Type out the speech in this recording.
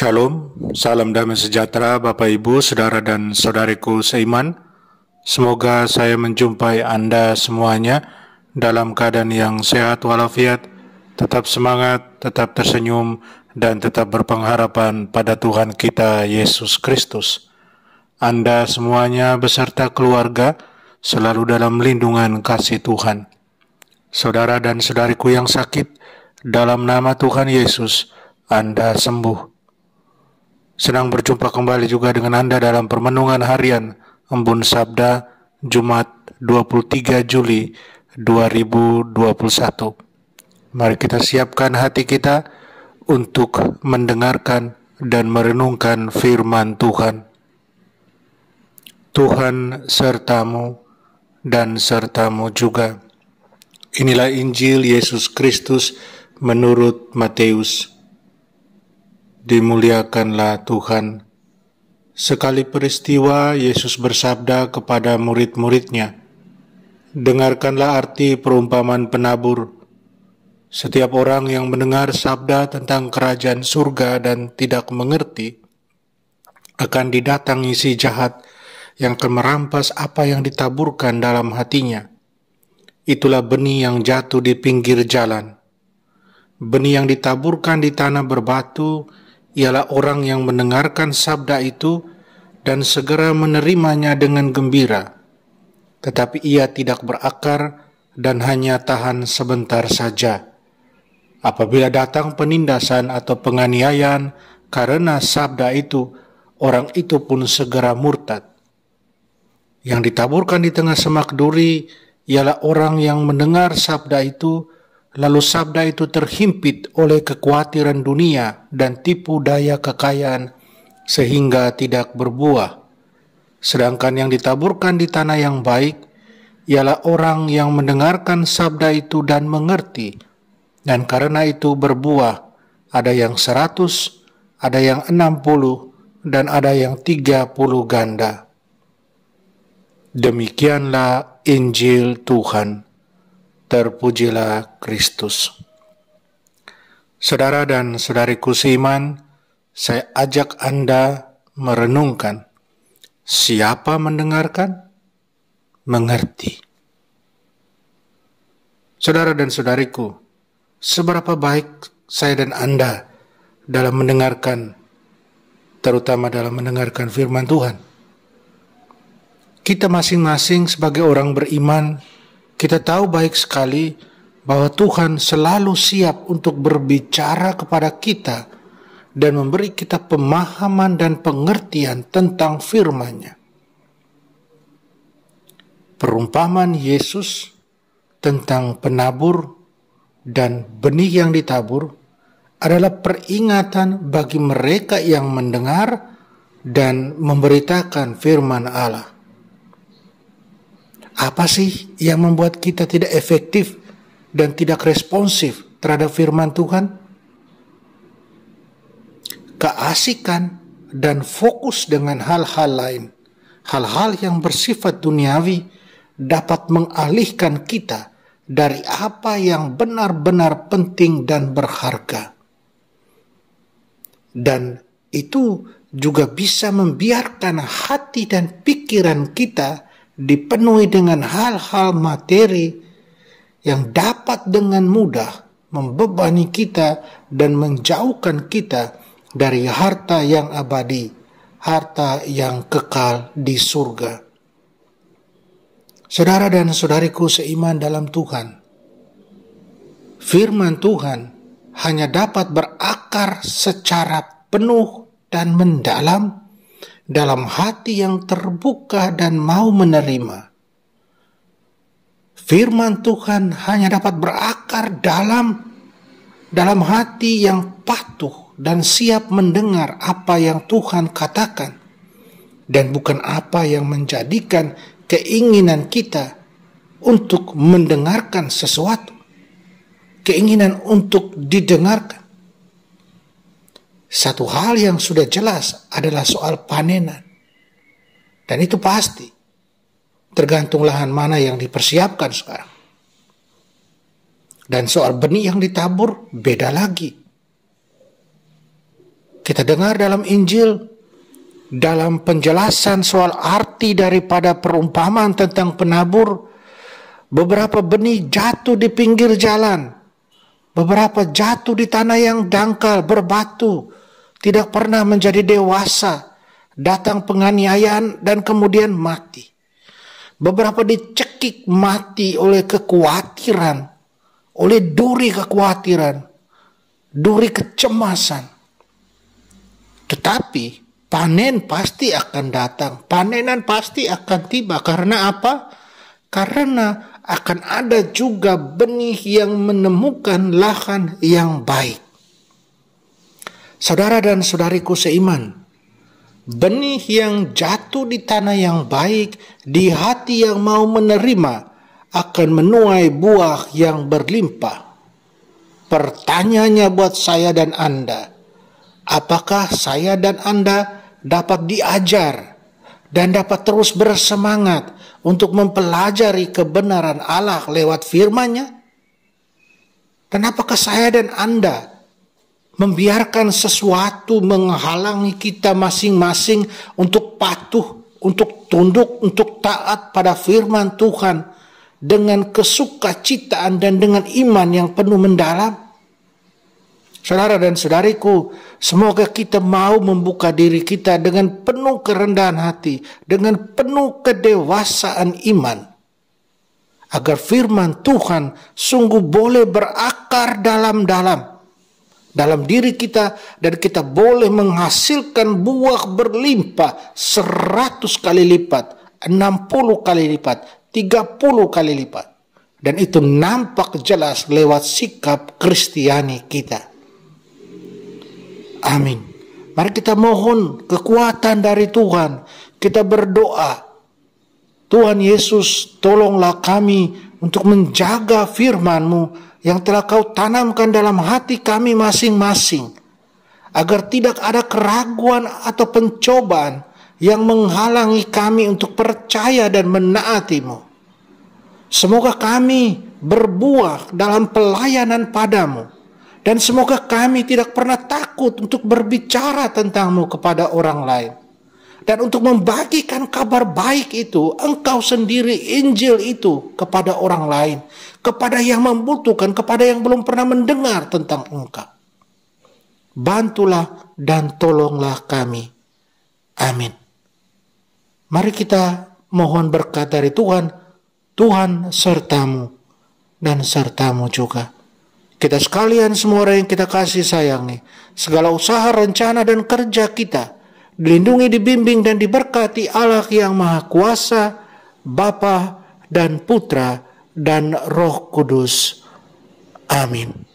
Shalom, salam damai sejahtera Bapak Ibu, Saudara dan Saudariku seiman. Semoga saya menjumpai Anda semuanya dalam keadaan yang sehat walafiat, tetap semangat, tetap tersenyum, dan tetap berpengharapan pada Tuhan kita Yesus Kristus. Anda semuanya beserta keluarga selalu dalam lindungan kasih Tuhan. Saudara dan saudariku yang sakit, dalam nama Tuhan Yesus, Anda sembuh Senang berjumpa kembali juga dengan Anda dalam Permenungan Harian Embun Sabda Jumat 23 Juli 2021. Mari kita siapkan hati kita untuk mendengarkan dan merenungkan firman Tuhan. Tuhan sertamu dan sertamu juga. Inilah Injil Yesus Kristus menurut Matius dimuliakanlah Tuhan. Sekali peristiwa Yesus bersabda kepada murid-muridnya, "Dengarkanlah arti perumpamaan penabur. Setiap orang yang mendengar sabda tentang kerajaan surga dan tidak mengerti akan didatangi si jahat yang akan merampas apa yang ditaburkan dalam hatinya. Itulah benih yang jatuh di pinggir jalan. Benih yang ditaburkan di tanah berbatu." ialah orang yang mendengarkan sabda itu dan segera menerimanya dengan gembira, tetapi ia tidak berakar dan hanya tahan sebentar saja. Apabila datang penindasan atau penganiayaan karena sabda itu, orang itu pun segera murtad. Yang ditaburkan di tengah semak duri ialah orang yang mendengar sabda itu lalu sabda itu terhimpit oleh kekhawatiran dunia dan tipu daya kekayaan sehingga tidak berbuah. Sedangkan yang ditaburkan di tanah yang baik ialah orang yang mendengarkan sabda itu dan mengerti, dan karena itu berbuah, ada yang seratus, ada yang enam puluh, dan ada yang tiga puluh ganda. Demikianlah Injil Tuhan terpujilah Kristus. Saudara dan saudariku seiman, saya ajak Anda merenungkan siapa mendengarkan, mengerti. Saudara dan saudariku, seberapa baik saya dan Anda dalam mendengarkan, terutama dalam mendengarkan firman Tuhan. Kita masing-masing sebagai orang beriman kita tahu baik sekali bahwa Tuhan selalu siap untuk berbicara kepada kita dan memberi kita pemahaman dan pengertian tentang firman-Nya. Perumpamaan Yesus tentang penabur dan benih yang ditabur adalah peringatan bagi mereka yang mendengar dan memberitakan firman Allah. Apa sih yang membuat kita tidak efektif dan tidak responsif terhadap firman Tuhan? Keasikan dan fokus dengan hal-hal lain, hal-hal yang bersifat duniawi dapat mengalihkan kita dari apa yang benar-benar penting dan berharga. Dan itu juga bisa membiarkan hati dan pikiran kita dipenuhi dengan hal-hal materi yang dapat dengan mudah membebani kita dan menjauhkan kita dari harta yang abadi, harta yang kekal di surga. Saudara dan saudariku seiman dalam Tuhan, firman Tuhan hanya dapat berakar secara penuh dan mendalam dalam hati yang terbuka dan mau menerima. Firman Tuhan hanya dapat berakar dalam dalam hati yang patuh dan siap mendengar apa yang Tuhan katakan dan bukan apa yang menjadikan keinginan kita untuk mendengarkan sesuatu keinginan untuk didengarkan satu hal yang sudah jelas adalah soal panenan. Dan itu pasti. Tergantung lahan mana yang dipersiapkan sekarang. Dan soal benih yang ditabur beda lagi. Kita dengar dalam Injil dalam penjelasan soal arti daripada perumpamaan tentang penabur, beberapa benih jatuh di pinggir jalan, beberapa jatuh di tanah yang dangkal, berbatu, tidak pernah menjadi dewasa, datang penganiayaan dan kemudian mati. Beberapa dicekik mati oleh kekhawatiran, oleh duri kekhawatiran, duri kecemasan. Tetapi panen pasti akan datang, panenan pasti akan tiba karena apa? Karena akan ada juga benih yang menemukan lahan yang baik. Saudara dan saudariku seiman, benih yang jatuh di tanah yang baik, di hati yang mau menerima, akan menuai buah yang berlimpah. Pertanyaannya buat saya dan Anda, apakah saya dan Anda dapat diajar dan dapat terus bersemangat untuk mempelajari kebenaran Allah lewat firman-Nya? Dan apakah saya dan Anda membiarkan sesuatu menghalangi kita masing-masing untuk patuh, untuk tunduk, untuk taat pada firman Tuhan dengan kesukacitaan dan dengan iman yang penuh mendalam. Saudara dan saudariku, semoga kita mau membuka diri kita dengan penuh kerendahan hati, dengan penuh kedewasaan iman. Agar firman Tuhan sungguh boleh berakar dalam-dalam dalam diri kita dan kita boleh menghasilkan buah berlimpah 100 kali lipat, 60 kali lipat, 30 kali lipat. Dan itu nampak jelas lewat sikap Kristiani kita. Amin. Mari kita mohon kekuatan dari Tuhan. Kita berdoa. Tuhan Yesus, tolonglah kami untuk menjaga firman-Mu yang telah kau tanamkan dalam hati kami masing-masing agar tidak ada keraguan atau pencobaan yang menghalangi kami untuk percaya dan menaatimu. Semoga kami berbuah dalam pelayanan padamu dan semoga kami tidak pernah takut untuk berbicara tentangmu kepada orang lain dan untuk membagikan kabar baik itu, engkau sendiri Injil itu kepada orang lain, kepada yang membutuhkan, kepada yang belum pernah mendengar tentang engkau. Bantulah dan tolonglah kami. Amin. Mari kita mohon berkat dari Tuhan. Tuhan sertamu dan sertamu juga. Kita sekalian semua orang yang kita kasih sayangi, segala usaha, rencana, dan kerja kita – dilindungi, dibimbing dan diberkati Allah yang Maha Kuasa, Bapa dan Putra dan Roh Kudus. Amin.